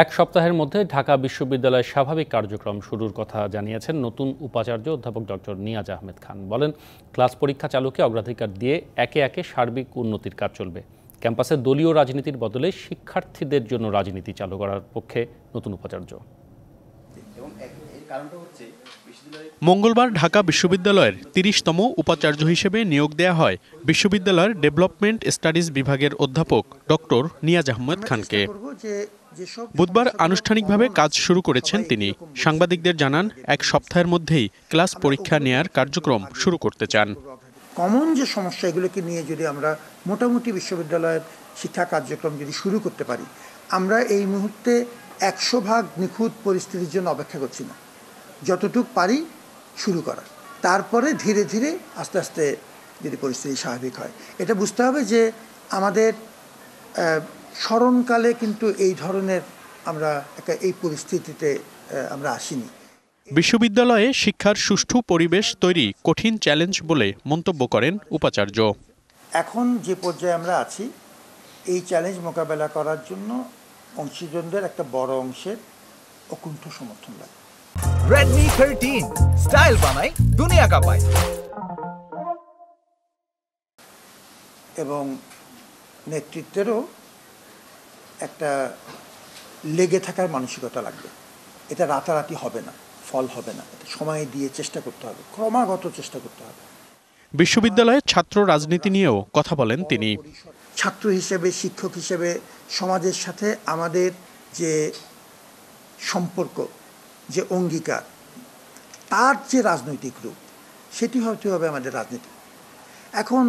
এক সপ্তাহের মধ্যে ঢাকা বিশ্ববিদ্যালয়ের স্বাভাবিক কার্যক্রম শুরুর কথা জানিয়েছেন নতুন উপাচার্য অধ্যাপক ডক্টর নিয়াজ আহমেদ খান বলেন ক্লাস পরীক্ষা চালুকে অগ্রাধিকার দিয়ে একে একে সার্বিক উন্নতির কাজ চলবে ক্যাম্পাসে দলীয় রাজনীতির বদলে শিক্ষার্থীদের জন্য রাজনীতি চালু করার পক্ষে নতুন উপাচার্য মঙ্গলবার ঢাকা বিশ্ববিদ্যালয়ের তিরিশতম উপাচার্য হিসেবে নিয়োগ দেয়া হয় বিশ্ববিদ্যালয়ের ডেভেলপমেন্ট স্টাডিজ বিভাগের অধ্যাপক ডক্টর নিয়াজ আহমেদ খানকে বুধবার আনুষ্ঠানিকভাবে কাজ শুরু করেছেন তিনি সাংবাদিকদের জানান এক সপ্তাহের মধ্যেই ক্লাস পরীক্ষা নেয়ার কার্যক্রম শুরু করতে চান কমন যে সমস্যা এগুলোকে নিয়ে যদি আমরা মোটামুটি বিশ্ববিদ্যালয়ের শিক্ষা কার্যক্রম যদি শুরু করতে পারি আমরা এই মুহূর্তে একশো ভাগ নিখুঁত পরিস্থিতির জন্য অপেক্ষা করছি না যতটুক পারি শুরু করার তারপরে ধীরে ধীরে আস্তে আস্তে যদি পরিস্থিতি স্বাভাবিক হয় এটা বুঝতে হবে যে আমাদের স্মরণকালে কিন্তু এই ধরনের আমরা একটা এই পরিস্থিতিতে আমরা আসিনি বিশ্ববিদ্যালয়ে শিক্ষার সুষ্ঠু পরিবেশ তৈরি কঠিন চ্যালেঞ্জ বলে মন্তব্য করেন উপাচার্য এখন যে পর্যায়ে আমরা আছি এই চ্যালেঞ্জ মোকাবেলা করার জন্য অংশীজনদের একটা বড় অংশের অকুণ্ঠ সমর্থন লাগে Redmi 13 স্টাইল বানাই দুনিয়া কাপাই এবং নেতৃত্বেরও একটা লেগে থাকার মানসিকতা লাগবে এটা রাতারাতি হবে না ফল হবে না সময় দিয়ে চেষ্টা করতে হবে ক্রমাগত চেষ্টা করতে হবে বিশ্ববিদ্যালয়ের ছাত্র রাজনীতি নিয়েও কথা বলেন তিনি ছাত্র হিসেবে শিক্ষক হিসেবে সমাজের সাথে আমাদের যে সম্পর্ক যে অঙ্গীকার তার যে রাজনৈতিক রূপ সেটি হয়তো হবে আমাদের রাজনীতি এখন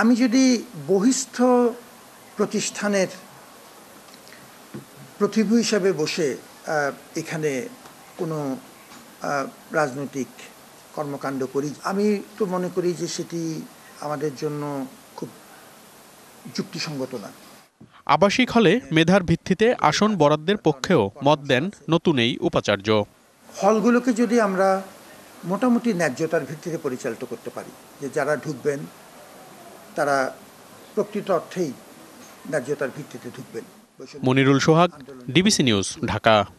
আমি যদি বহিষ্ঠ প্রতিষ্ঠানের প্রতিভু হিসাবে বসে এখানে কোনো রাজনৈতিক কর্মকাণ্ড করি আমি তো মনে করি যে সেটি আমাদের জন্য খুব যুক্তিসঙ্গত না আবাসিক হলে মেধার ভিত্তিতে আসন বরাদ্দের পক্ষেও মত দেন নতুন এই উপাচার্য হলগুলোকে যদি আমরা মোটামুটি ন্যায্যতার ভিত্তিতে পরিচালিত করতে পারি যে যারা ঢুকবেন তারা প্রকৃত অর্থেই ন্যায্যতার ভিত্তিতে ঢুকবেন মনিরুল সোহাগ ডিবিসি নিউজ ঢাকা